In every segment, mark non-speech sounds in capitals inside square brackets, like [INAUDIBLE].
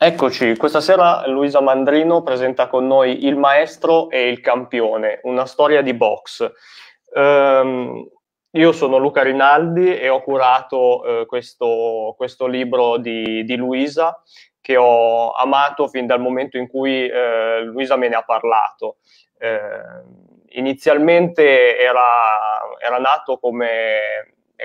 Eccoci, questa sera Luisa Mandrino presenta con noi Il maestro e il campione, una storia di box. Um, io sono Luca Rinaldi e ho curato eh, questo, questo, libro di, di, Luisa che ho amato fin dal momento in cui eh, Luisa me ne ha parlato. Eh, inizialmente era, era nato come,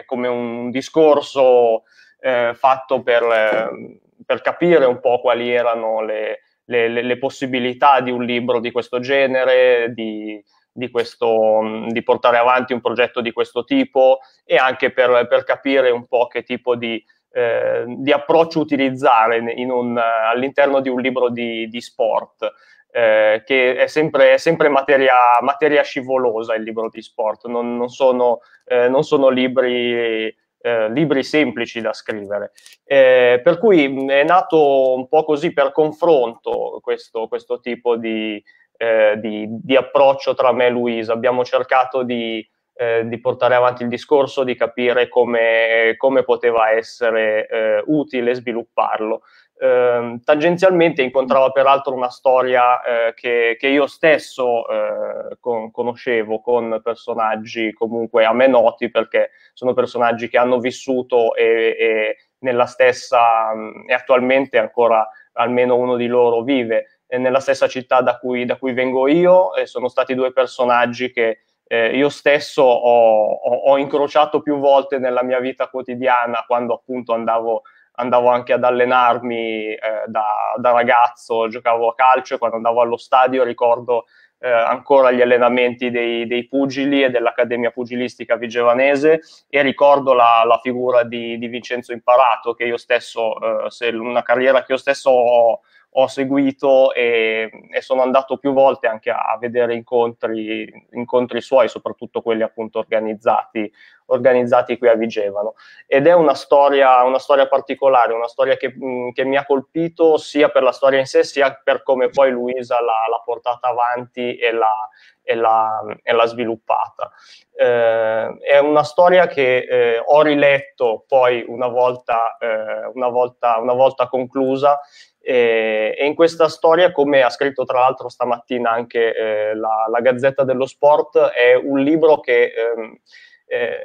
come, un discorso eh, fatto per ehm, per capire un po' quali erano le, le, le possibilità di un libro di questo genere, di, di, questo, mm, di, portare avanti un progetto di questo tipo e anche per, per capire un po' che tipo di, eh, di approccio utilizzare un, all'interno di un libro di, di sport. Eh, che è sempre, è sempre materia, materia, scivolosa il libro di sport, non, non, sono, eh, non sono, libri eh, libri semplici da scrivere. Eh, per cui mm, è nato un po' così per confronto questo, questo tipo di, eh, di, di, approccio tra me e Luisa. Abbiamo cercato di eh, di portare avanti il discorso, di capire come, come poteva essere eh, utile svilupparlo. Eh, tangenzialmente incontrava peraltro una storia eh, che, che, io stesso eh, con, conoscevo con personaggi comunque a me noti perché sono personaggi che hanno vissuto e, e nella stessa mm, e attualmente ancora almeno uno di loro vive nella stessa città da cui, da cui vengo io e sono stati due personaggi che eh, io stesso ho, ho, ho, incrociato più volte nella mia vita quotidiana quando appunto andavo, andavo anche ad allenarmi eh, da, da, ragazzo, giocavo a calcio quando andavo allo stadio ricordo eh, ancora gli allenamenti dei, dei, pugili e dell'Accademia Pugilistica Vigevanese e ricordo la, la figura di, di, Vincenzo Imparato che io stesso, eh, se, una carriera che io stesso ho ho seguito e, e, sono andato più volte anche a, vedere incontri, incontri suoi, soprattutto quelli appunto organizzati, organizzati, qui a Vigevano. Ed è una storia, una storia particolare, una storia che, mm, che, mi ha colpito sia per la storia in sé, sia per come poi Luisa l'ha, l'ha portata avanti e l'ha, e l'ha, e l'ha sviluppata. Eh, è una storia che eh, ho riletto poi una volta, eh, una volta, una volta conclusa eh, e, in questa storia, come ha scritto tra l'altro stamattina anche eh, la, la, Gazzetta dello Sport, è un libro che, ehm, eh,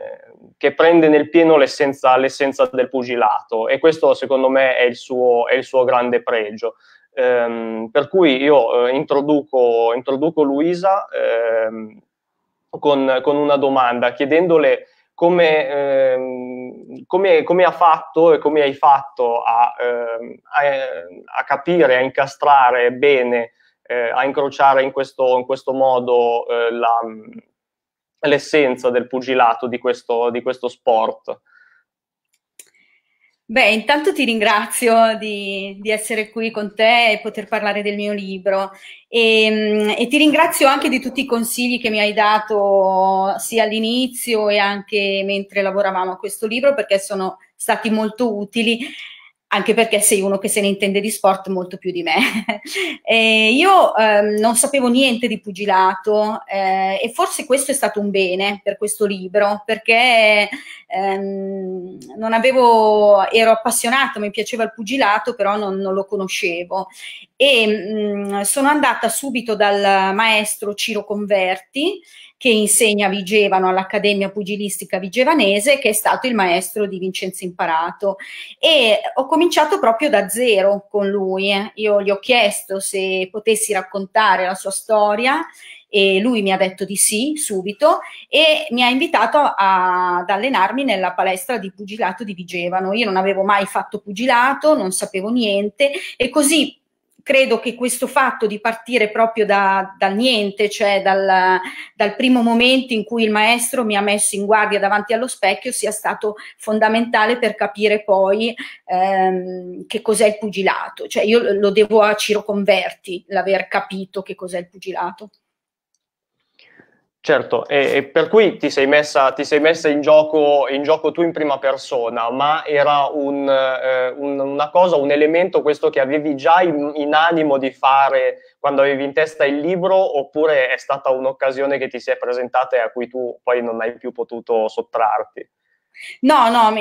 che prende nel pieno l'essenza, l'essenza, del pugilato e questo secondo me è il suo, è il suo grande pregio. Ehm, per cui io eh, introduco, introduco, Luisa ehm, con, con, una domanda, chiedendole come, ehm, come, come, ha fatto e come hai fatto a, ehm, a, a capire, a incastrare bene, eh, a incrociare in questo, in questo modo eh, la, l'essenza del pugilato di questo, di questo sport. Beh, intanto ti ringrazio di, di, essere qui con te e poter parlare del mio libro e, ehm, e, ti ringrazio anche di tutti i consigli che mi hai dato sia all'inizio e anche mentre lavoravamo a questo libro perché sono stati molto utili anche perché sei uno che se ne intende di sport molto più di me. [LAUGHS] eh, io ehm, non sapevo niente di pugilato eh, e forse questo è stato un bene per questo libro, perché ehm, non avevo, ero appassionata, mi piaceva il pugilato, però non, non lo conoscevo. E mh, mm, sono andata subito dal maestro Ciro Converti, che insegna a Vigevano all'Accademia Pugilistica Vigevanese, che è stato il maestro di Vincenzo Imparato. E ho cominciato proprio da zero con lui. Eh. Io gli ho chiesto se potessi raccontare la sua storia e lui mi ha detto di sì subito e mi ha invitato a, ad allenarmi nella palestra di pugilato di Vigevano. Io non avevo mai fatto pugilato, non sapevo niente e così credo che questo fatto di partire proprio da, dal niente, cioè dal, dal, primo momento in cui il maestro mi ha messo in guardia davanti allo specchio, sia stato fondamentale per capire poi ehm, che cos'è il pugilato. Cioè io lo devo a Ciro Converti l'aver capito che cos'è il pugilato. Certo, e, e, per cui ti sei messa, ti sei messa in, gioco, in, gioco, tu in prima persona, ma era un, eh, un, una cosa, un elemento questo che avevi già in, in, animo di fare quando avevi in testa il libro oppure è stata un'occasione che ti si è presentata e a cui tu poi non hai più potuto sottrarti? No, no,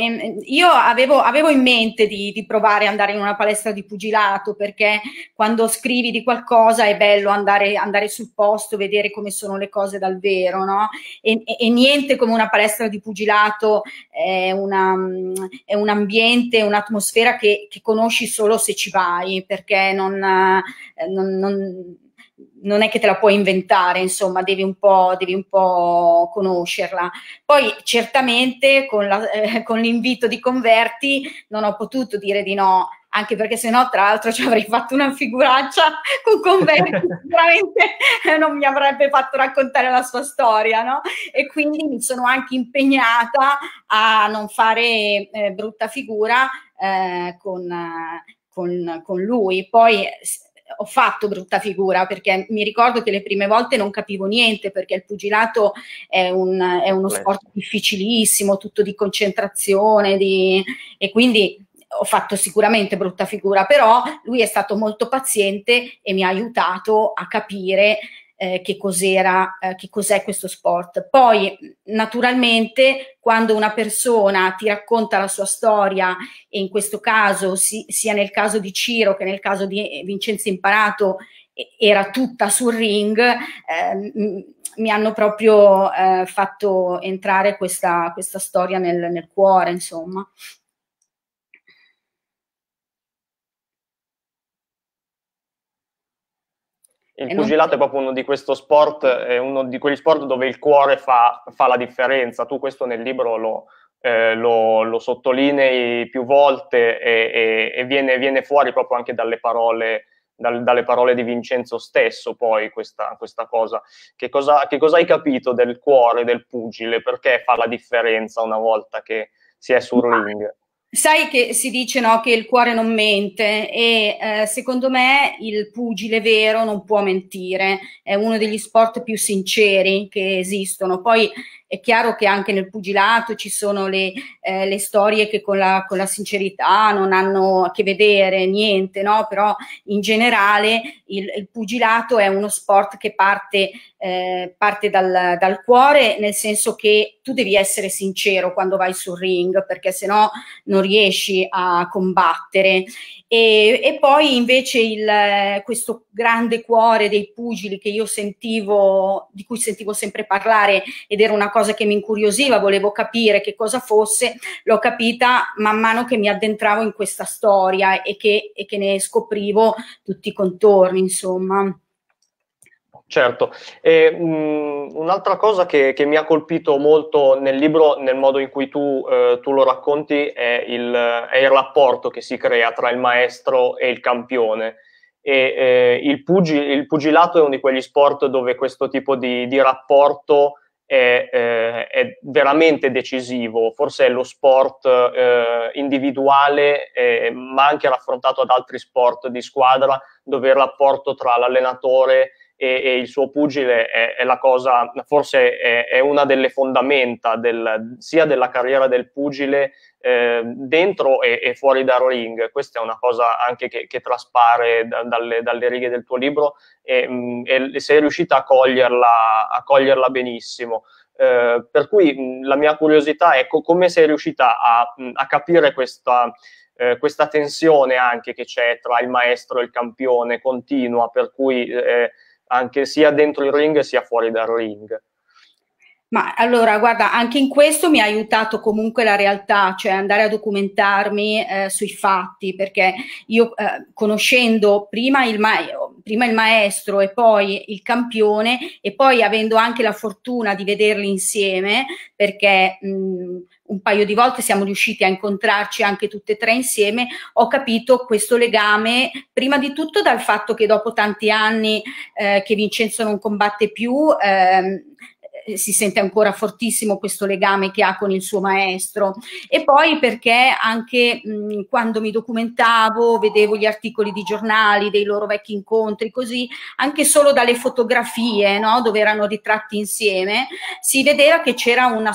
io avevo, avevo in mente di, di, provare ad andare in una palestra di pugilato perché quando scrivi di qualcosa è bello andare, andare sul posto, vedere come sono le cose dal vero, no? E, e, e niente come una palestra di pugilato è, una, è un ambiente, un'atmosfera che, che, conosci solo se ci vai perché non, non, non non è che te la puoi inventare, insomma, devi un po', devi un po conoscerla. Poi certamente con, la, eh, con l'invito di Converti non ho potuto dire di no anche perché se no, tra l'altro, ci avrei fatto una figuraccia con Converti, [LAUGHS] sicuramente non mi avrebbe fatto raccontare la sua storia, no? E quindi mi sono anche impegnata a non fare eh, brutta figura eh, con, con, con lui. Poi ho fatto brutta figura perché mi ricordo che le prime volte non capivo niente perché il pugilato è, un, è uno sport difficilissimo, tutto di concentrazione di, e quindi ho fatto sicuramente brutta figura, però lui è stato molto paziente e mi ha aiutato a capire eh, che, cos'era, eh, che cos'è questo sport. Poi, naturalmente, quando una persona ti racconta la sua storia, e in questo caso, si, sia nel caso di Ciro che nel caso di Vincenzo Imparato, era tutta sul ring, eh, mi hanno proprio eh, fatto entrare questa, questa storia nel, nel cuore, insomma. il pugilato non... è proprio uno di questi sport, è uno di quegli sport dove il cuore fa, fa la differenza. Tu questo nel libro lo, eh, lo, lo sottolinei più volte e, e, e viene, viene, fuori proprio anche dalle parole, dal, dalle parole di Vincenzo stesso, poi questa, questa cosa. Che, cosa. che cosa. hai capito del cuore del pugile? Perché fa la differenza una volta che si è sul ring? Sai che si dice no, che il cuore non mente e eh, secondo me il pugile vero non può mentire, è uno degli sport più sinceri che esistono. Poi è chiaro che anche nel pugilato ci sono le, eh, le storie che con la, con la, sincerità non hanno a che vedere niente, no? però in generale il, il pugilato è uno sport che parte, eh, parte dal, dal, cuore, nel senso che tu devi essere sincero quando vai sul ring, perché se no non riesci a combattere. E, e poi invece il, questo grande cuore dei pugili che io sentivo, di cui sentivo sempre parlare ed era una cosa cosa che mi incuriosiva, volevo capire che cosa fosse, l'ho capita man mano che mi addentravo in questa storia e che, e che ne scoprivo tutti i contorni, insomma. Certo, un'altra cosa che, che, mi ha colpito molto nel libro, nel modo in cui tu, eh, tu lo racconti, è il, è il, rapporto che si crea tra il maestro e il campione. E, eh, il, pugil- il, pugilato è uno di quegli sport dove questo tipo di, di rapporto è, eh, è veramente decisivo, forse è lo sport eh, individuale, eh, ma anche raffrontato ad altri sport di squadra, dove il rapporto tra l'allenatore e, e il suo pugile è, è la cosa, forse è, è, una delle fondamenta del, sia della carriera del pugile eh, dentro e, e, fuori da ring. Questa è una cosa anche che, che traspare da, dalle, dalle, righe del tuo libro e, mh, mm, e sei riuscita a coglierla, a coglierla benissimo. Eh, per cui mh, mm, la mia curiosità è co- come sei riuscita a, mh, mm, a capire questa, eh, questa tensione anche che c'è tra il maestro e il campione continua, per cui eh, anche sia dentro il ring sia fuori dal ring. Ma allora, guarda, anche in questo mi ha aiutato comunque la realtà, cioè andare a documentarmi eh, sui fatti, perché io eh, conoscendo prima il maio, prima il maestro e poi il campione e poi avendo anche la fortuna di vederli insieme perché mh, un paio di volte siamo riusciti a incontrarci anche tutte e tre insieme, ho capito questo legame prima di tutto dal fatto che dopo tanti anni eh, che Vincenzo non combatte più, eh, eh, si sente ancora fortissimo questo legame che ha con il suo maestro e poi perché anche mh, quando mi documentavo, vedevo gli articoli di giornali, dei loro vecchi incontri, così, anche solo dalle fotografie no? dove erano ritratti insieme, si vedeva che c'era un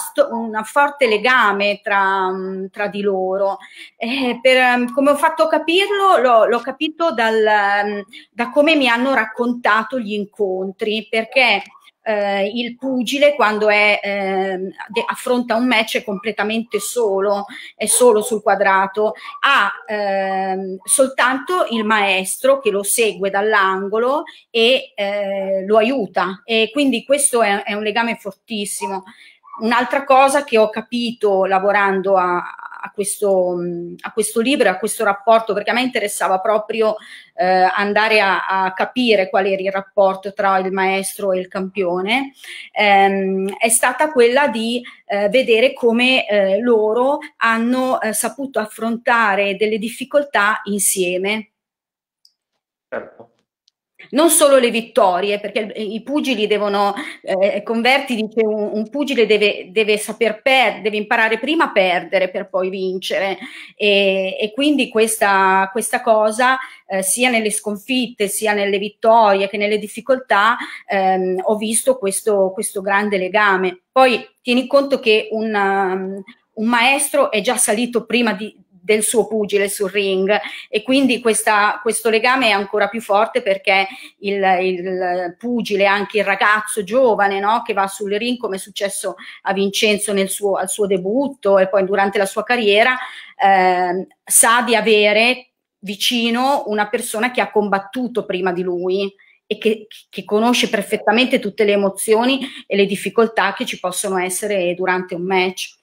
forte legame tra, tra di loro. Eh, per, come ho fatto a capirlo? L'ho capito dal, da come mi hanno raccontato gli incontri, perché eh, il pugile quando è, eh, affronta un match completamente solo, è solo sul quadrato, ha eh, soltanto il maestro che lo segue dall'angolo e eh, lo aiuta e quindi questo è, è un legame fortissimo. Un'altra cosa che ho capito lavorando a, a questo, mm, a questo libro, a questo rapporto, perché a me interessava proprio eh, andare a, a, capire qual era il rapporto tra il maestro e il campione, ehm, è stata quella di eh, vedere come eh, loro hanno eh, saputo affrontare delle difficoltà insieme. Certo non solo le vittorie, perché i pugili devono, eh, Converti dice, un, un pugile deve, deve saper perdere, deve imparare prima a perdere per poi vincere e, e quindi questa, questa cosa eh, sia nelle sconfitte, sia nelle vittorie che nelle difficoltà ehm, ho visto questo, questo grande legame. Poi tieni conto che un, um, un maestro è già salito prima di, del suo pugile sul ring e quindi questa, questo legame è ancora più forte perché il, il pugile, anche il ragazzo giovane no, che va sul ring come è successo a Vincenzo nel suo, al suo debutto e poi durante la sua carriera, eh, sa di avere vicino una persona che ha combattuto prima di lui e che, che, conosce perfettamente tutte le emozioni e le difficoltà che ci possono essere durante un match.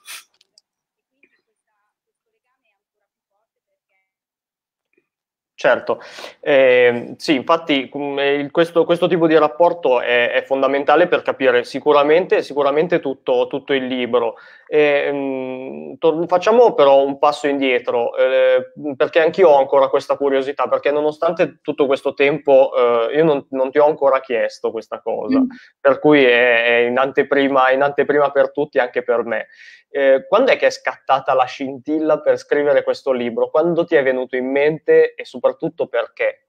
Certo, eh, sì, infatti mm, eh, questo, questo, tipo di rapporto è, è fondamentale per capire sicuramente, sicuramente tutto, tutto, il libro. E, ehm, mh, facciamo però un passo indietro, eh, perché anch'io ho ancora questa curiosità, perché nonostante tutto questo tempo eh, io non, non, ti ho ancora chiesto questa cosa, mm. per cui è, è in, anteprima, in, anteprima, per tutti, anche per me. Eh, quando è che è scattata la scintilla per scrivere questo libro? Quando ti è venuto in mente e soprattutto soprattutto perché?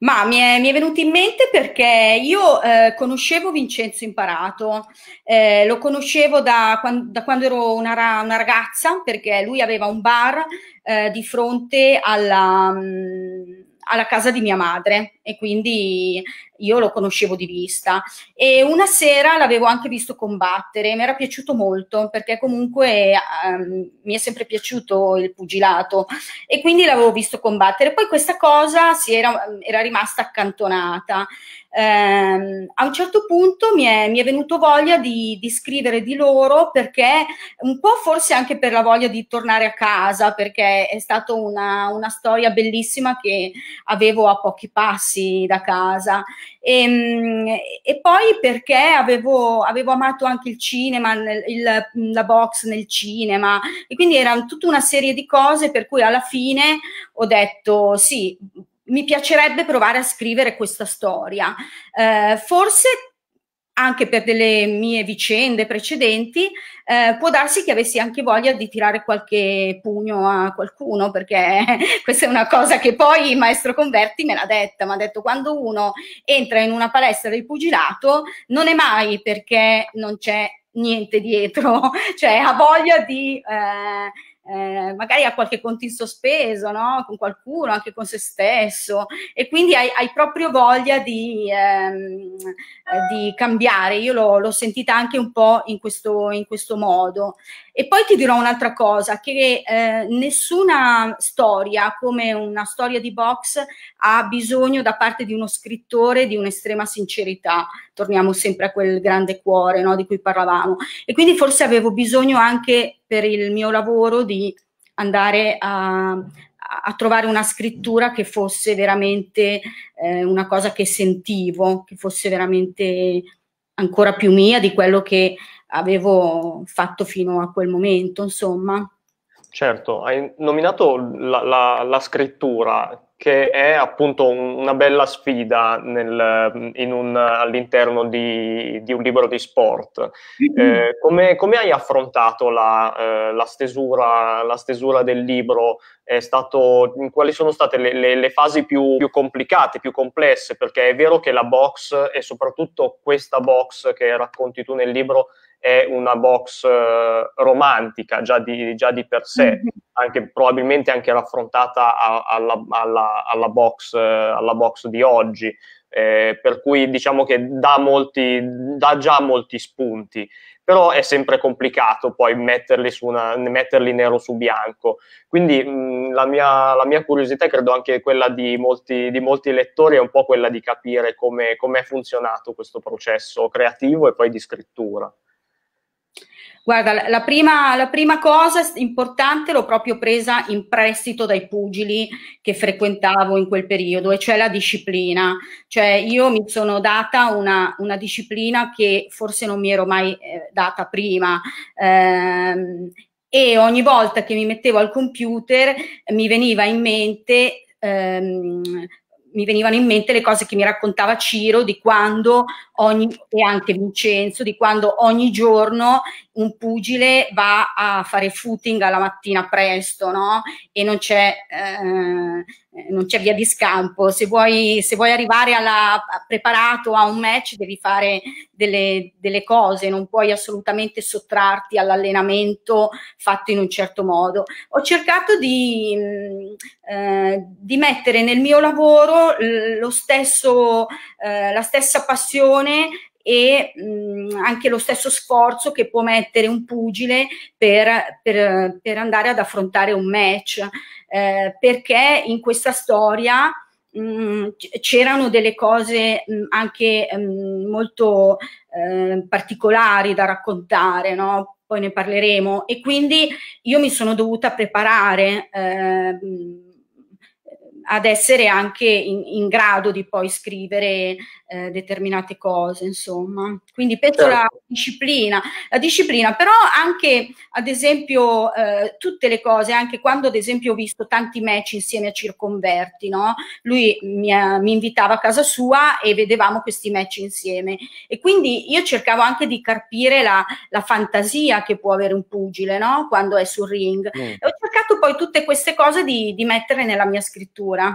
Ma mi è, mi è, venuto in mente perché io eh, conoscevo Vincenzo Imparato, eh, lo conoscevo da, quando, da quando ero una, una, ragazza perché lui aveva un bar eh, di fronte alla, mm, alla, casa di mia madre e quindi io lo conoscevo di vista e una sera l'avevo anche visto combattere, mi era piaciuto molto perché comunque um, mi è sempre piaciuto il pugilato e quindi l'avevo visto combattere. Poi questa cosa era, era, rimasta accantonata. Ehm, a un certo punto mi è, mi è venuto voglia di, di, scrivere di loro perché un po' forse anche per la voglia di tornare a casa perché è stata una, una storia bellissima che avevo a pochi passi da casa e, ehm, e poi perché avevo, avevo, amato anche il cinema, nel, il, la box nel cinema e quindi erano tutta una serie di cose per cui alla fine ho detto sì, mi piacerebbe provare a scrivere questa storia. Eh, forse anche per delle mie vicende precedenti, eh, può darsi che avessi anche voglia di tirare qualche pugno a qualcuno, perché [LAUGHS] questa è una cosa che poi il maestro Converti me l'ha detta, mi ha detto quando uno entra in una palestra del pugilato non è mai perché non c'è niente dietro, [LAUGHS] cioè ha voglia di... Eh, eh, magari ha qualche conto in sospeso, no? Con qualcuno, anche con se stesso, e quindi hai, hai proprio voglia di, ehm, eh, di cambiare. Io l'ho, l'ho, sentita anche un po' in questo, in questo, modo. E poi ti dirò un'altra cosa, che eh, nessuna storia come una storia di box ha bisogno da parte di uno scrittore di un'estrema sincerità. Torniamo sempre a quel grande cuore no? di cui parlavamo. E quindi forse avevo bisogno anche per il mio lavoro di andare a, a trovare una scrittura che fosse veramente eh, una cosa che sentivo, che fosse veramente ancora più mia di quello che avevo fatto fino a quel momento, insomma. Certo, hai nominato la, la, la scrittura che è appunto un, una bella sfida nel, un, all'interno di, di, un libro di sport. Mm-hmm. Eh, come, come, hai affrontato la, eh, la, stesura, la stesura, del libro? Stato, quali sono state le, le, le fasi più, più, complicate, più complesse? Perché è vero che la box e soprattutto questa box che racconti tu nel libro è una box eh, romantica già di, già di, per sé, mhm. anche, probabilmente anche raffrontata a, alla, alla, alla, box, eh, alla, box, di oggi, eh, per cui diciamo che dà, molti, dà, già molti spunti, però è sempre complicato poi metterli, una, metterli nero su bianco. Quindi mh, la, mia, la, mia, curiosità, credo anche quella di molti, di molti lettori, è un po' quella di capire come è funzionato questo processo creativo e poi di scrittura. Guarda, la prima, la prima, cosa importante l'ho proprio presa in prestito dai pugili che frequentavo in quel periodo, e cioè la disciplina. Cioè io mi sono data una, una disciplina che forse non mi ero mai eh, data prima. Ehm, e ogni volta che mi mettevo al computer mi veniva in mente ehm, mi venivano in mente le cose che mi raccontava Ciro di quando ogni, e anche Vincenzo, di quando ogni giorno un pugile va a fare footing alla mattina presto, no? E non c'è, eh, non c'è via di scampo. Se vuoi, se vuoi arrivare alla, preparato a un match, devi fare delle, delle cose, non puoi assolutamente sottrarti all'allenamento fatto in un certo modo. Ho cercato di, eh, di mettere nel mio lavoro lo stesso, eh, la stessa passione e mh, anche lo stesso sforzo che può mettere un pugile per, per, per andare ad affrontare un match, eh, perché in questa storia mh, c'erano delle cose mh, anche molto eh, particolari da raccontare, no? poi ne parleremo e quindi io mi sono dovuta preparare. Eh, ad essere anche in, in, grado di poi scrivere eh, determinate cose, insomma. Quindi penso certo. disciplina, la disciplina, però anche ad esempio eh, tutte le cose, anche quando ad esempio ho visto tanti match insieme a Circonverti, no? Lui mi, eh, mi invitava a casa sua e vedevamo questi match insieme e quindi io cercavo anche di carpire la, la fantasia che può avere un pugile, no? Quando è sul ring. Mm cercato poi tutte queste cose di, di mettere nella mia scrittura.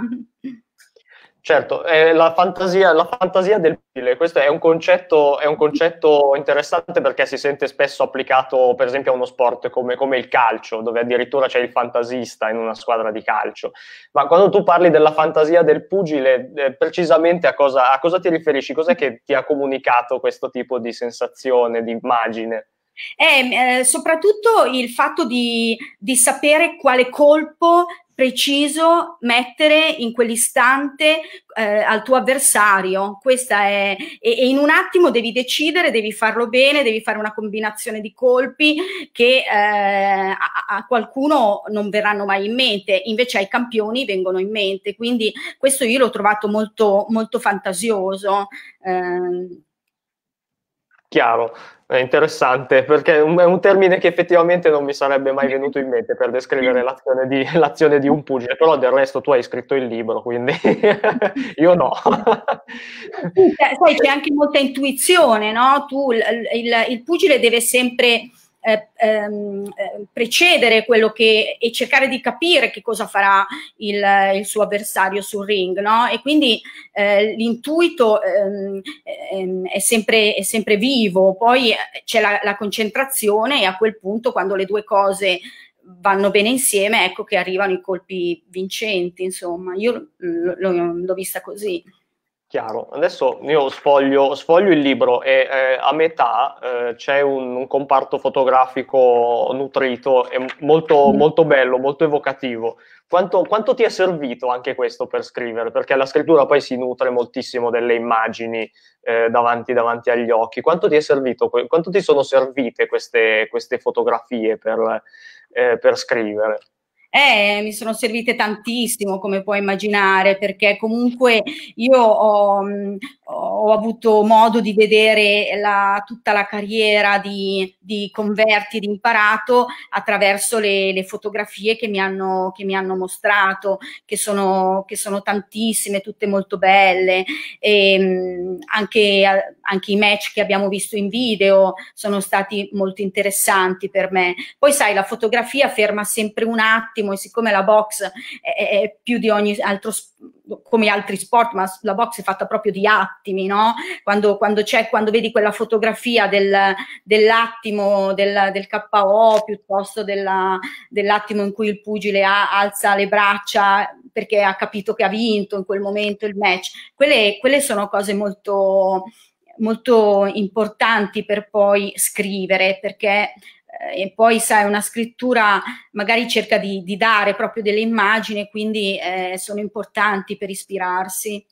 Certo, eh, la, fantasia, la, fantasia, del pile, questo è un, concetto, è un, concetto, interessante perché si sente spesso applicato per esempio a uno sport come, come, il calcio, dove addirittura c'è il fantasista in una squadra di calcio. Ma quando tu parli della fantasia del pugile, eh, precisamente a cosa, a cosa ti riferisci? Cos'è che ti ha comunicato questo tipo di sensazione, di immagine? È eh, eh, soprattutto il fatto di, di sapere quale colpo preciso mettere in quell'istante eh, al tuo avversario. Questa è, e, e, in un attimo devi decidere, devi farlo bene, devi fare una combinazione di colpi che eh, a, a, qualcuno non verranno mai in mente, invece ai campioni vengono in mente. Quindi questo io l'ho trovato molto, molto fantasioso. Eh, chiaro, è interessante perché è un termine che effettivamente non mi sarebbe mai venuto in mente per descrivere mm. l'azione di, [LAUGHS] l'azione di un pugile, però del resto tu hai scritto il libro, quindi [LAUGHS] io no. Cioè, sai, c'è anche molta intuizione, no? Tu, il, il, il pugile deve sempre eh, ehm, eh, precedere quello che e cercare di capire che cosa farà il, il suo avversario sul ring, no? E quindi eh, l'intuito ehm, ehm, è, sempre, è, sempre, vivo, poi eh, c'è la, la concentrazione e a quel punto quando le due cose vanno bene insieme, ecco che arrivano i colpi vincenti, insomma, io l'ho, l'ho vista così. Chiaro. Adesso io sfoglio, sfoglio il libro e eh, a metà eh, c'è un, un, comparto fotografico nutrito e molto, mm. molto bello, molto evocativo. Quanto, quanto, ti è servito anche questo per scrivere? Perché la scrittura poi si nutre moltissimo delle immagini eh, davanti, davanti, agli occhi. Quanto ti, servito, quanto ti sono servite queste, queste fotografie per, eh, per scrivere? Eh, mi sono servite tantissimo, come puoi immaginare, perché comunque io ho, mm, ho avuto modo di vedere la, tutta la carriera di, di converti, di imparato attraverso le, le fotografie che mi, hanno, che mi hanno, mostrato, che sono, che sono tantissime, tutte molto belle. E, mm, anche, anche i match che abbiamo visto in video sono stati molto interessanti per me. Poi sai, la fotografia ferma sempre un attimo tantissimo e siccome la box è, è più di ogni altro come altri sport, ma la box è fatta proprio di attimi, no? Quando, quando c'è, quando vedi quella fotografia del, dell'attimo del, del KO piuttosto della, dell'attimo in cui il pugile ha, alza le braccia perché ha capito che ha vinto in quel momento il match, quelle, quelle sono cose molto molto importanti per poi scrivere perché eh, e poi sai una scrittura magari cerca di, di dare proprio delle immagini quindi eh, sono importanti per ispirarsi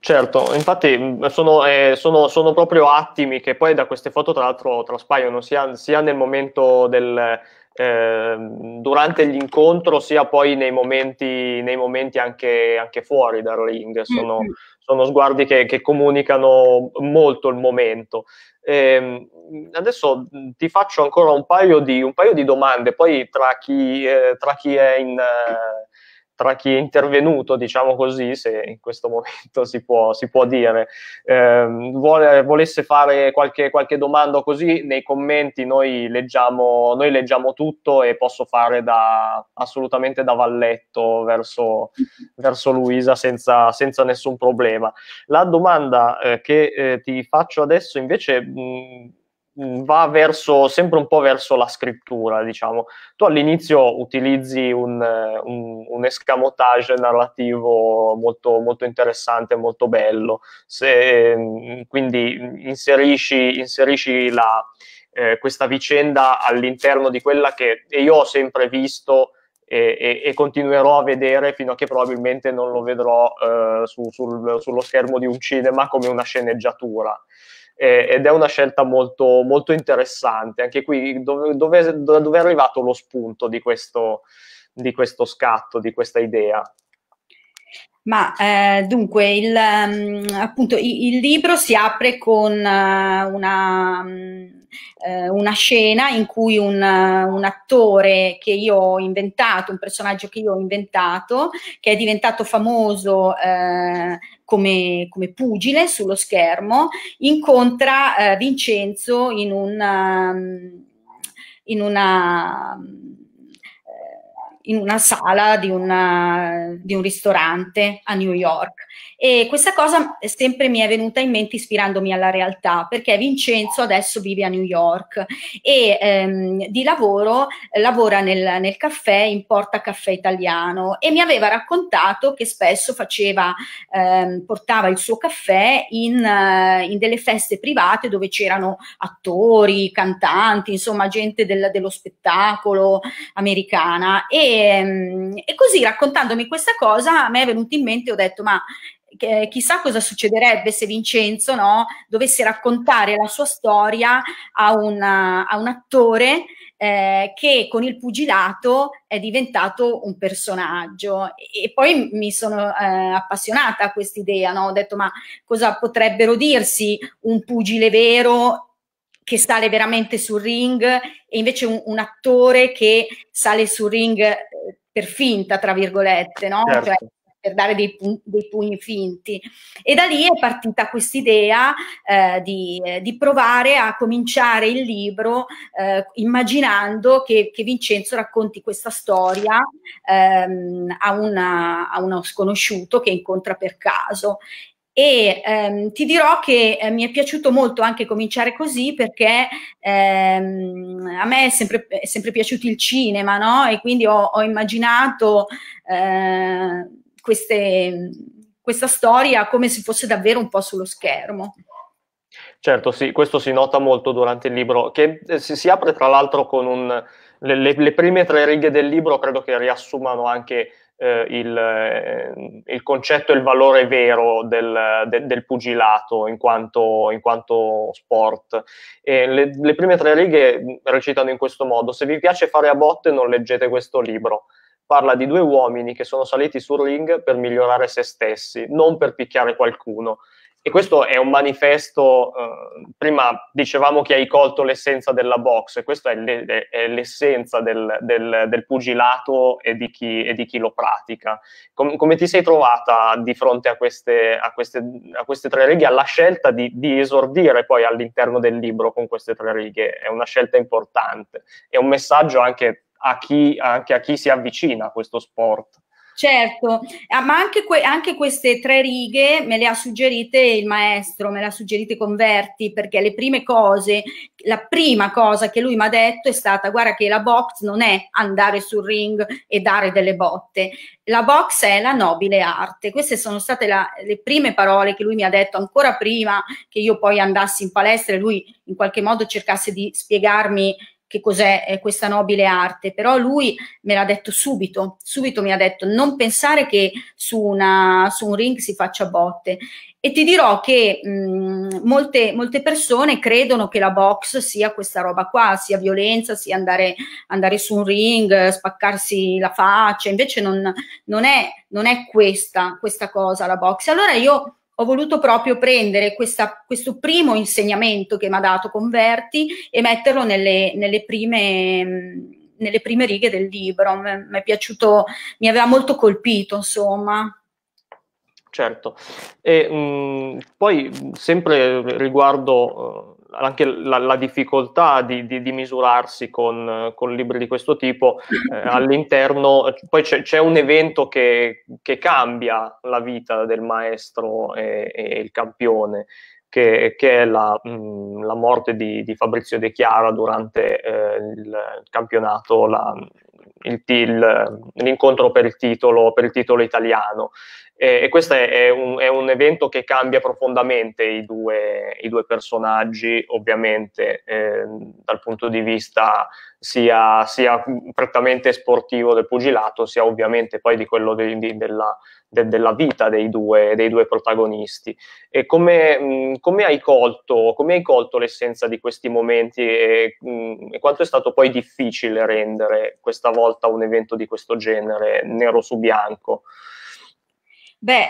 Certo, infatti mm, sono, eh, sono, sono, proprio attimi che poi da queste foto tra l'altro traspaiono sia, sia nel momento del, eh, durante l'incontro sia poi nei momenti, nei momenti anche, anche, fuori dal ring. Sono, mm-hmm sono sguardi che, che comunicano molto il momento. Eh, adesso ti faccio ancora un paio, di, un paio di domande, poi tra chi, eh, tra chi è in, eh, tra chi è intervenuto, diciamo così, se in questo momento si può, si può dire, eh, vuole, volesse fare qualche, qualche domanda così, nei commenti noi leggiamo, noi leggiamo tutto e posso fare da, assolutamente da valletto verso, verso Luisa senza, senza nessun problema. La domanda eh, che eh, ti faccio adesso invece... Mh, Mm, va verso, sempre un po' verso la scrittura, diciamo. Tu all'inizio utilizzi un, eh, un, un escamotage narrativo molto, molto, interessante, molto bello, Se, mm, quindi inserisci, inserisci la, eh, questa vicenda all'interno di quella che io ho sempre visto e, e, e, continuerò a vedere fino a che probabilmente non lo vedrò eh, su, sul, sullo schermo di un cinema come una sceneggiatura eh, ed è una scelta molto, molto interessante. Anche qui dove, dove, dove è arrivato lo spunto di questo, di questo scatto, di questa idea? Ma eh, dunque, il, um, appunto, il, il, libro si apre con uh, una... Um, eh, una scena in cui un, eh, un, attore che io ho inventato, un personaggio che io ho inventato, che è diventato famoso eh, come, come, pugile sullo schermo, incontra eh, Vincenzo in una, ehm, in una in una sala di, una, di, un ristorante a New York. E questa cosa sempre mi è venuta in mente ispirandomi alla realtà, perché Vincenzo adesso vive a New York e ehm, di lavoro lavora nel, nel, caffè, importa caffè italiano e mi aveva raccontato che spesso faceva, ehm, portava il suo caffè in, in, delle feste private dove c'erano attori, cantanti, insomma gente del, dello spettacolo americana. E Ehm, e, così raccontandomi questa cosa, a me è venuto in mente, ho detto, ma eh, chissà cosa succederebbe se Vincenzo no, dovesse raccontare la sua storia a, una, a un attore eh, che con il pugilato è diventato un personaggio. E, e poi mi sono eh, appassionata a quest'idea, no? ho detto ma cosa potrebbero dirsi un pugile vero che sale veramente sul ring e invece un, un attore che sale sul ring eh, per finta, tra virgolette, no? Certo. Cioè, per dare dei, dei, pugni finti. E da lì è partita quest'idea eh, di, eh, di, provare a cominciare il libro eh, immaginando che, che, Vincenzo racconti questa storia ehm, a, una, a, uno sconosciuto che incontra per caso e ehm, ti dirò che eh, mi è piaciuto molto anche cominciare così perché ehm, a me è sempre, è sempre, piaciuto il cinema, no? E quindi ho, ho immaginato eh, queste, questa storia come se fosse davvero un po' sullo schermo. Certo, sì, questo si nota molto durante il libro, che eh, si, si apre tra l'altro con un... Le, le, prime tre righe del libro credo che riassumano anche eh, il, eh, il, concetto e il valore vero del, de, del pugilato in quanto, in quanto sport. Le, le, prime tre righe recitano in questo modo: Se vi piace fare a botte, non leggete questo libro. Parla di due uomini che sono saliti sul ring per migliorare se stessi, non per picchiare qualcuno. E questo è un manifesto, eh, prima dicevamo che hai colto l'essenza della box, e questa è, le, è l'essenza del, del, del, pugilato e di chi, e di chi lo pratica. Com- come ti sei trovata di fronte a queste, a queste, a queste tre righe, alla scelta di, di, esordire poi all'interno del libro con queste tre righe? È una scelta importante, è un messaggio anche a chi, anche a chi si avvicina a questo sport. Certo, ah, ma anche, que- anche, queste tre righe me le ha suggerite il maestro, me le ha suggerite Converti, perché le prime cose, la prima cosa che lui mi ha detto è stata guarda che la box non è andare sul ring e dare delle botte, la box è la nobile arte. Queste sono state la, le prime parole che lui mi ha detto ancora prima che io poi andassi in palestra e lui in qualche modo cercasse di spiegarmi che cos'è eh, questa nobile arte, però lui me l'ha detto subito, subito mi ha detto non pensare che su, una, su un ring si faccia botte. E ti dirò che mh, mhmm, molte, molte, persone credono che la box sia questa roba qua, sia violenza, sia andare, andare su un ring, spaccarsi la faccia, invece non, non, è, non è questa, questa cosa la box. Allora io ho voluto proprio prendere questa, questo primo insegnamento che mi ha dato Converti e metterlo nelle, nelle prime nelle prime righe del libro. Mi è piaciuto, mi aveva molto colpito, insomma. Certo. E mh, poi sempre riguardo eh, anche la, la difficoltà di, di, di misurarsi con, con, libri di questo tipo eh, [LAUGHS] all'interno, poi c'è, c'è un evento che, che, cambia la vita del maestro e, e il campione, che, che è la, mh, mm, la morte di, di, Fabrizio De Chiara durante eh, il campionato, la, il, il, l'incontro per il, titolo, per il titolo italiano. Eh, e questo è un, è un, evento che cambia profondamente i due, i due personaggi, ovviamente, eh, dal punto di vista sia, sia, prettamente sportivo del pugilato, sia ovviamente poi di quello de, de, della, de, della, vita dei due, dei due protagonisti. E come, mh, come, hai colto, come, hai colto, l'essenza di questi momenti e, mh, e quanto è stato poi difficile rendere questa volta un evento di questo genere nero su bianco? Beh,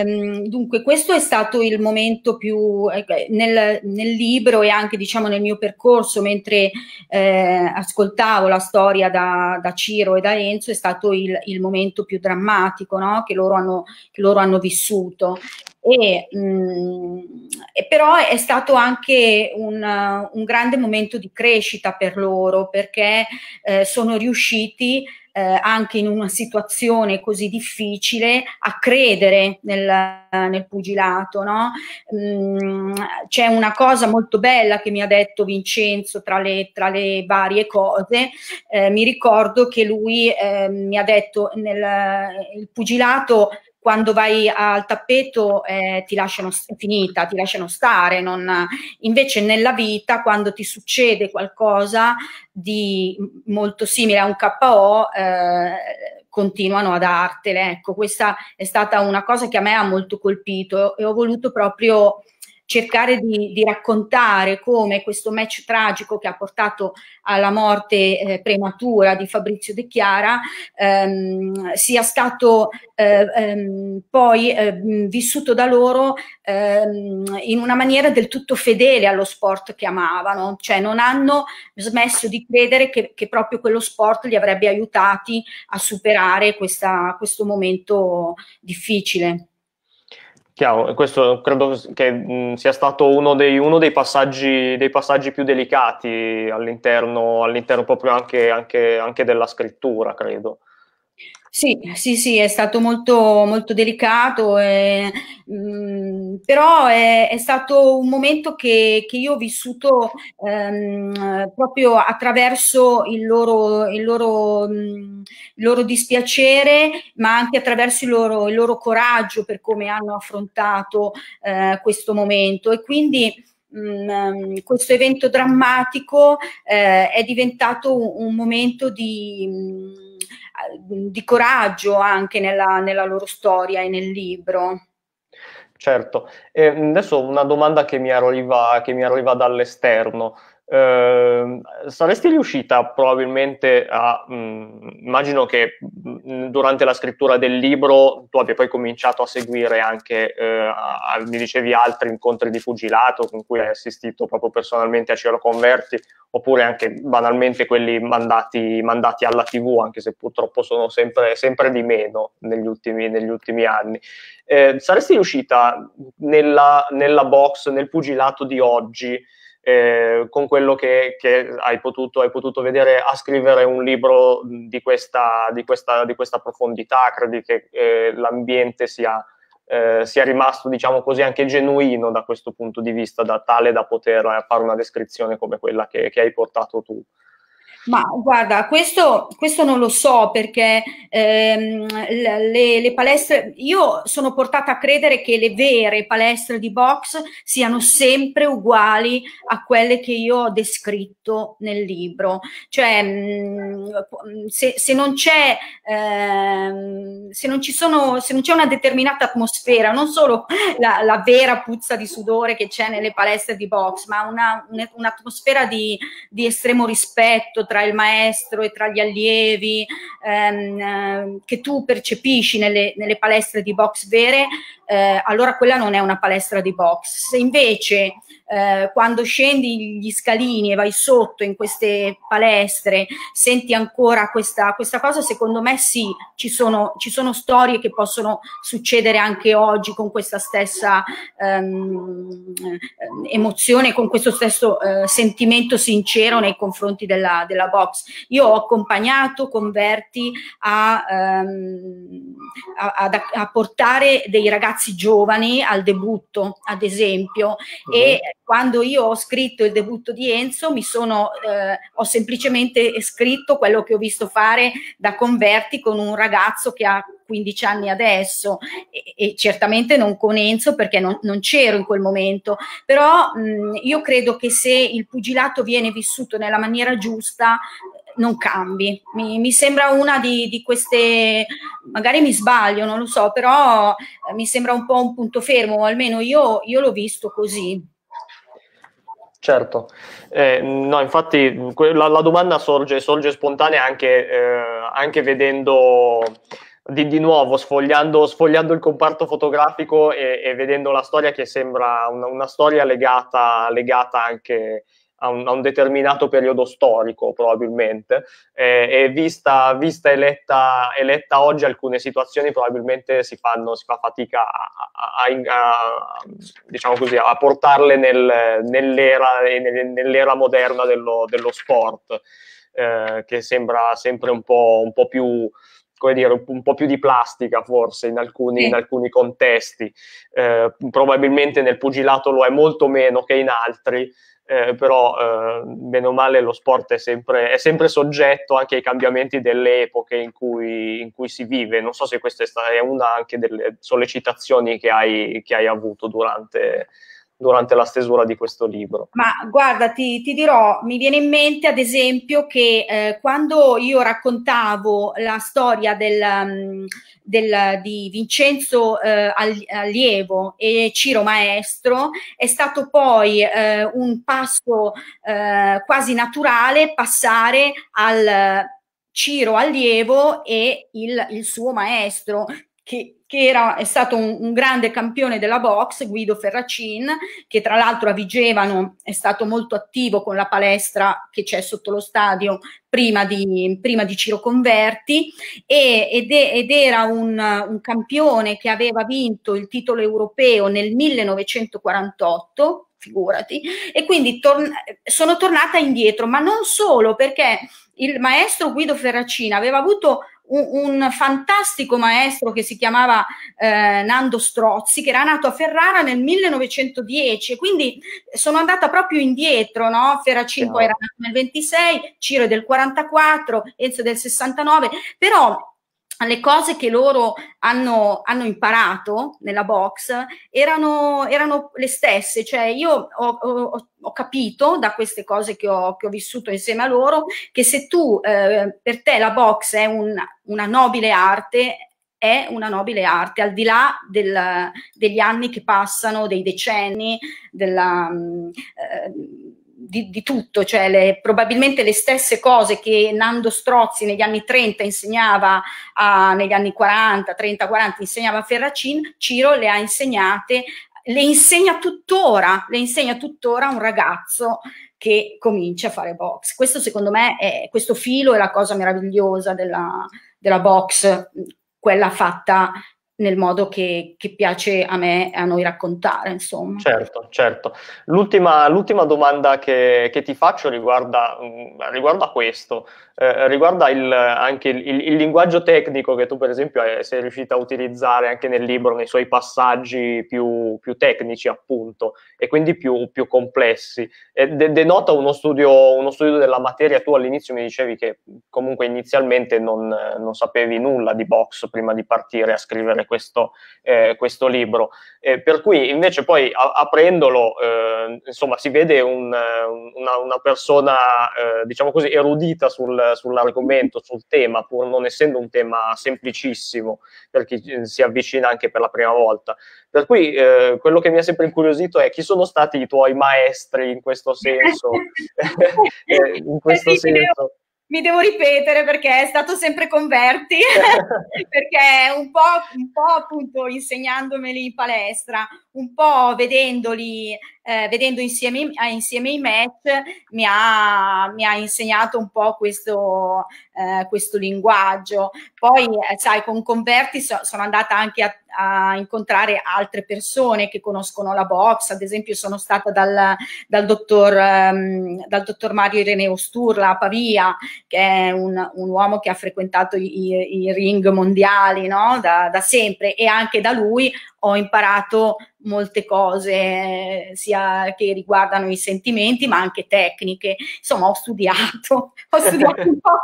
ehm, dunque, questo è stato il momento più eh, nel, nel, libro e anche diciamo nel mio percorso, mentre eh, ascoltavo la storia da, da, Ciro e da Enzo, è stato il, il momento più drammatico no? che, loro hanno, che, loro hanno, vissuto. E, mh, mm, e però è stato anche un, un, grande momento di crescita per loro perché eh, sono riusciti eh, anche in una situazione così difficile a credere nel, nel pugilato. No? Mm, c'è una cosa molto bella che mi ha detto Vincenzo tra le, tra le varie cose. Eh, mi ricordo che lui eh, mi ha detto nel, il pugilato quando vai al tappeto eh, ti lasciano finita, ti lasciano stare. Non... Invece nella vita, quando ti succede qualcosa di molto simile a un KO, eh, continuano a dartele. Ecco, questa è stata una cosa che a me ha molto colpito e ho voluto proprio cercare di, di, raccontare come questo match tragico che ha portato alla morte eh, prematura di Fabrizio De Chiara ehm, sia stato eh, ehm, poi ehm, vissuto da loro ehm, in una maniera del tutto fedele allo sport che amavano, cioè non hanno smesso di credere che, che proprio quello sport li avrebbe aiutati a superare questa, questo momento difficile. Chiaro, questo credo che mh, sia stato uno, dei, uno dei, passaggi, dei, passaggi, più delicati all'interno, all'interno proprio anche, anche, anche della scrittura, credo. Sì, sì, sì, è stato molto, molto delicato, e, eh, mh, mm, però è, è, stato un momento che, che io ho vissuto ehm, proprio attraverso il loro, il, loro, mh, mm, il loro, dispiacere, ma anche attraverso il loro, il loro coraggio per come hanno affrontato eh, questo momento. E quindi mm, questo evento drammatico eh, è diventato un, un momento di... Mh, eh, di coraggio anche nella, nella loro storia e nel libro. Certo, e adesso una domanda che mi arriva, che mi arriva dall'esterno. Ehm, saresti riuscita probabilmente a, mh, mm, immagino che mh, mm, durante la scrittura del libro tu abbia poi cominciato a seguire anche, eh, a, mi dicevi, altri incontri di fugilato con cui hai assistito proprio personalmente a Cielo Converti, oppure anche banalmente quelli mandati, mandati alla TV, anche se purtroppo sono sempre, sempre di meno negli ultimi, negli ultimi anni. Eh, saresti riuscita nella, nella box, nel pugilato di oggi, eh, con quello che, che hai, potuto, hai, potuto, vedere a scrivere un libro di questa, di questa, di questa profondità, credi che eh, l'ambiente sia, eh, sia, rimasto diciamo così anche genuino da questo punto di vista, da tale da poter eh, fare una descrizione come quella che, che hai portato tu. Ma guarda, questo, questo, non lo so perché ehm, le, le, palestre, io sono portata a credere che le vere palestre di box siano sempre uguali a quelle che io ho descritto nel libro. Cioè, mm, se, se, non c'è, ehm, se, non sono, se non c'è una determinata atmosfera, non solo la, la, vera puzza di sudore che c'è nelle palestre di box, ma una, un'atmosfera di, di estremo rispetto tra il maestro e tra gli allievi ehm, eh, che tu percepisci nelle, nelle palestre di box vere eh, allora quella non è una palestra di box. Se invece eh, quando scendi gli scalini e vai sotto in queste palestre senti ancora questa, questa cosa, secondo me sì, ci sono, ci sono, storie che possono succedere anche oggi con questa stessa ehm, eh, emozione, con questo stesso eh, sentimento sincero nei confronti della, della box. Io ho accompagnato converti a, ehm, a, a, a portare dei ragazzi ragazzi giovani al debutto, ad esempio. Uh-huh. E mhm. quando io ho scritto il debutto di Enzo, mi sono, eh, ho semplicemente scritto quello che ho visto fare da converti con un ragazzo che ha 15 anni adesso e, e certamente non con Enzo perché non, non c'ero in quel momento, però mh, mm, io credo che se il pugilato viene vissuto nella maniera giusta non cambi. Mi, mi sembra una di, di, queste, magari mi sbaglio, non lo so, però eh, mi sembra un po' un punto fermo, o almeno io, io l'ho visto così. Certo, eh, no, infatti la, la domanda sorge, sorge, spontanea anche, eh, anche vedendo di, di nuovo, sfogliando, sfogliando, il comparto fotografico e, e, vedendo la storia che sembra una, una storia legata, legata anche, a un, a un determinato periodo storico probabilmente eh, e vista, vista eletta, letta, oggi alcune situazioni probabilmente si, fanno, si fa fatica a, a, diciamo così, a portarle nel, nell'era, nell'era, moderna dello, dello sport eh, che sembra sempre un po', un po più come dire, un po' più di plastica forse in alcuni, sì. in alcuni contesti. Eh, probabilmente nel pugilato lo è molto meno che in altri, eh, però eh, bene male lo sport è sempre, è sempre, soggetto anche ai cambiamenti delle epoche in cui, in cui si vive. Non so se questa è una anche delle sollecitazioni che hai, che hai avuto durante, durante la stesura di questo libro. Ma guarda, ti, ti dirò, mi viene in mente ad esempio che eh, quando io raccontavo la storia del, mm, del, di Vincenzo eh, Allievo e Ciro Maestro, è stato poi eh, un passo eh, quasi naturale passare al Ciro Allievo e il, il suo maestro. Che, che era, è stato un, un, grande campione della box, Guido Ferracin, che tra l'altro a Vigevano è stato molto attivo con la palestra che c'è sotto lo stadio prima di, prima di Ciro Converti e, ed, è, ed, era un, un campione che aveva vinto il titolo europeo nel 1948 figurati. E quindi tor- sono tornata indietro, ma non solo perché il maestro Guido Ferracina aveva avuto un, un fantastico maestro che si chiamava eh, Nando Strozzi, che era nato a Ferrara nel 1910, quindi eh, sono andata proprio indietro, no? Ferracinco era nato nel 26, Ciro del 44, Enzo del 69, però le cose che loro hanno, hanno imparato nella box erano, erano, le stesse, cioè io ho, ho, ho capito da queste cose che ho, che ho, vissuto insieme a loro che se tu, eh, per te la box è un, una nobile arte, è una nobile arte, al di là del, degli anni che passano, dei decenni, della, mm, eh, di, di tutto, cioè le, probabilmente le stesse cose che Nando Strozzi negli anni 30 insegnava, a, negli anni 40, 30, 40 insegnava a Ferracin, Ciro le ha insegnate, le insegna tuttora, le insegna tuttora un ragazzo che comincia a fare box. Questo secondo me è questo filo è la cosa meravigliosa della, della box, quella fatta nel modo che, che, piace a me e a noi raccontare, insomma. Certo, certo. L'ultima, l'ultima domanda che, che, ti faccio riguarda, mm, riguarda questo, eh, riguarda il, anche il, il, il, linguaggio tecnico che tu per esempio sei riuscita a utilizzare anche nel libro, nei suoi passaggi più, più tecnici appunto, e quindi più, più complessi. Eh, de, denota uno studio, uno studio, della materia, tu all'inizio mi dicevi che comunque inizialmente non, non sapevi nulla di box prima di partire a scrivere questo, eh, questo libro. Eh, per cui invece poi a- aprendolo, eh, insomma, si vede un, eh, una, una, persona, eh, diciamo così, erudita sul, sull'argomento, sul tema, pur non essendo un tema semplicissimo per chi eh, si avvicina anche per la prima volta. Per cui quello che mi ha sempre incuriosito è chi sono stati i tuoi maestri in questo senso. [LAUGHS] [LAUGHS] in questo senso mi devo ripetere perché è stato sempre converti, [LAUGHS] perché un po', un po' appunto insegnandomeli in palestra, un po' vedendoli eh, vedendo insieme, eh, insieme, i match mi ha, mi ha insegnato un po' questo, eh, questo linguaggio. Poi, eh, sai, con Converti so, sono andata anche a, a, incontrare altre persone che conoscono la box, ad esempio sono stata dal, dal, dottor, um, dal dottor, Mario Ireneo Sturla a Pavia, che è un, un uomo che ha frequentato i, i ring mondiali no? da, da sempre e anche da lui ho imparato molte cose, eh, sia che riguardano i sentimenti, ma anche tecniche. Insomma, ho studiato, [LAUGHS] ho studiato un po'.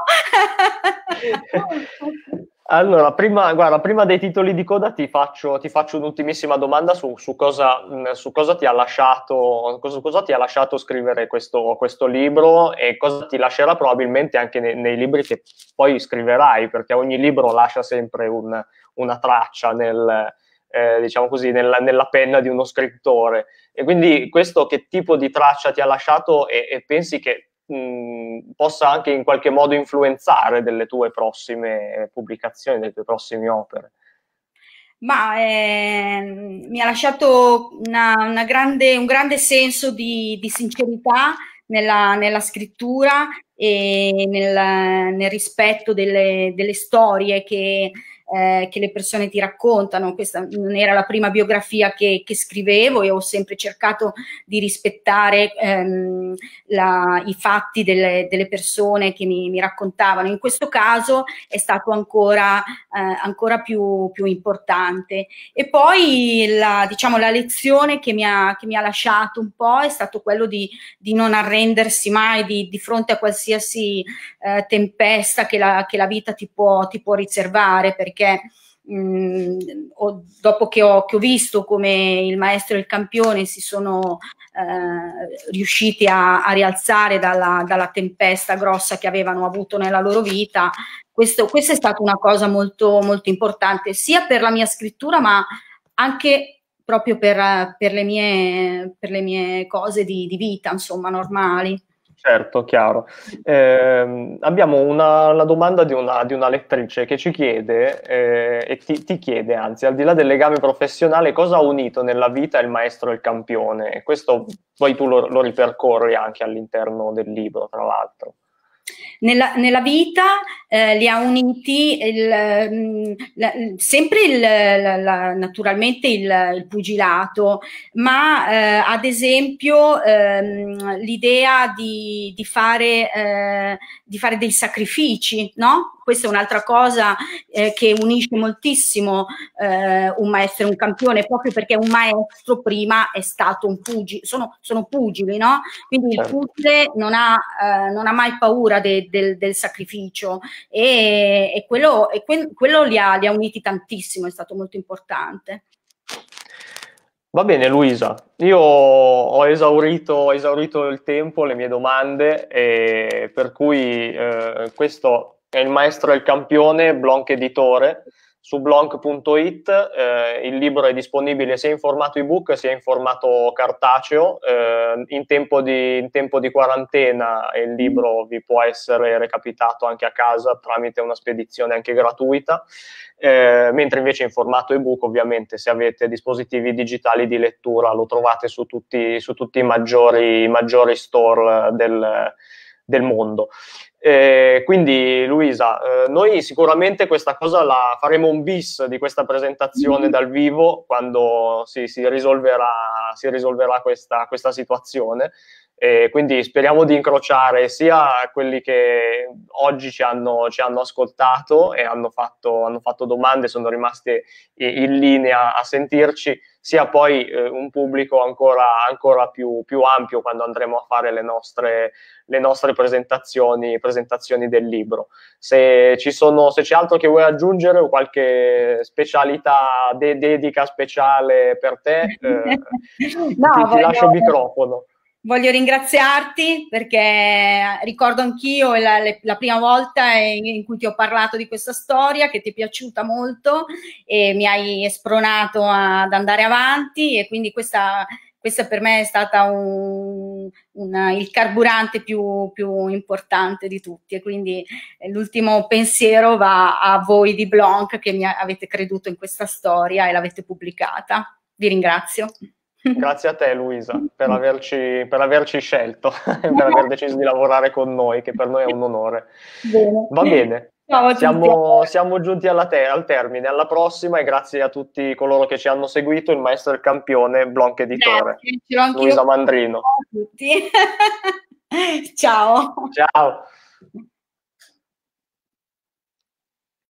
[LAUGHS] Allora, prima, guarda, prima, dei titoli di coda ti faccio, ti faccio un'ultimissima domanda su, su, cosa, mm, su cosa, ti lasciato, cosa, cosa, ti ha lasciato, scrivere questo, questo, libro e cosa ti lascerà probabilmente anche nei, nei, libri che poi scriverai, perché ogni libro lascia sempre un, una traccia nel, eh, diciamo così, nella, nella, penna di uno scrittore. E quindi questo che tipo di traccia ti ha lasciato e, e pensi che mh, possa anche in qualche modo influenzare delle tue prossime pubblicazioni, delle tue prossime opere? Ma eh, mi ha lasciato una, una grande, un grande senso di, di sincerità nella, nella, scrittura e nel, nel rispetto delle, delle storie che, eh, che le persone ti raccontano. Questa non era la prima biografia che, che scrivevo e ho sempre cercato di rispettare ehm, la, i fatti delle, delle persone che mi, mi, raccontavano. In questo caso è stato ancora, eh, ancora più, più, importante. E poi la, diciamo, la lezione che mi, ha, che mi, ha, lasciato un po' è stato quello di, di non arrendersi mai di, di fronte a qualsiasi eh, tempesta che la, che la, vita ti può, ti può riservare perché mh, ho, dopo che ho, che ho, visto come il maestro e il campione si sono eh, riusciti a, a rialzare dalla, dalla, tempesta grossa che avevano avuto nella loro vita, questo, questa è stata una cosa molto, molto importante sia per la mia scrittura ma anche proprio per, per, le, mie, per le mie cose di, di vita, insomma, normali. Certo, chiaro. Eh, abbiamo una, una domanda di una, di una, lettrice che ci chiede, eh, e ti, ti, chiede anzi, al di là del legame professionale, cosa ha unito nella vita il maestro e il campione? E questo poi tu lo, lo ripercorri anche all'interno del libro, tra l'altro nella, nella vita eh, li ha uniti il, mm, la, sempre il, la, naturalmente il, il, pugilato, ma eh, ad esempio ehm, l'idea di, di fare eh, di fare dei sacrifici, no? Questa è un'altra cosa eh, che unisce moltissimo eh, un maestro e un campione, proprio perché un maestro prima è stato un pugile, sono, sono pugili, no? Quindi certo. il pugile non ha, eh, non ha mai paura de, del, del, sacrificio e, e quello, e que, quello li, ha, li ha uniti tantissimo, è stato molto importante. Va bene Luisa, io ho esaurito, ho esaurito il tempo, le mie domande, e per cui eh, questo è il maestro e il campione, Blonk Editore su blog.it, eh, il libro è disponibile sia in formato ebook sia in formato cartaceo, eh, in, tempo di, in, tempo di, quarantena il libro vi può essere recapitato anche a casa tramite una spedizione anche gratuita, eh, mentre invece in formato ebook ovviamente se avete dispositivi digitali di lettura lo trovate su tutti, su tutti i, maggiori, maggiori store del del mondo. Eh, quindi Luisa, eh, noi sicuramente questa cosa la faremo un bis di questa presentazione mm-hmm. dal vivo quando si, si risolverà, si risolverà questa, questa situazione. E quindi speriamo di incrociare sia quelli che oggi ci hanno, ci hanno ascoltato e hanno fatto, hanno fatto, domande, sono rimasti in linea a sentirci, sia poi eh, un pubblico ancora, ancora più, più, ampio quando andremo a fare le nostre, le nostre presentazioni, presentazioni, del libro. Se, sono, se, c'è altro che vuoi aggiungere o qualche specialità, de- dedica speciale per te, eh, [LAUGHS] no, ti, ti lascio il microfono voglio ringraziarti perché eh, ricordo anch'io la, la, prima volta in, cui ti ho parlato di questa storia che ti è piaciuta molto e mi hai spronato ad andare avanti e quindi questa, questa per me è stata un, una, il carburante più, più, importante di tutti e quindi eh, l'ultimo pensiero va a voi di Blanc che mi avete creduto in questa storia e l'avete pubblicata. Vi ringrazio. Grazie a te Luisa [LAUGHS] per averci, per averci scelto, [LAUGHS] per aver deciso di lavorare con noi, che per noi è un onore. Bene. Va bene. Ciao, siamo, siamo, giunti te- al termine, alla prossima e grazie a tutti coloro che ci hanno seguito, il maestro e il campione, Blonk Editore, grazie, Luisa Mandrino. Ciao. [LAUGHS] Ciao.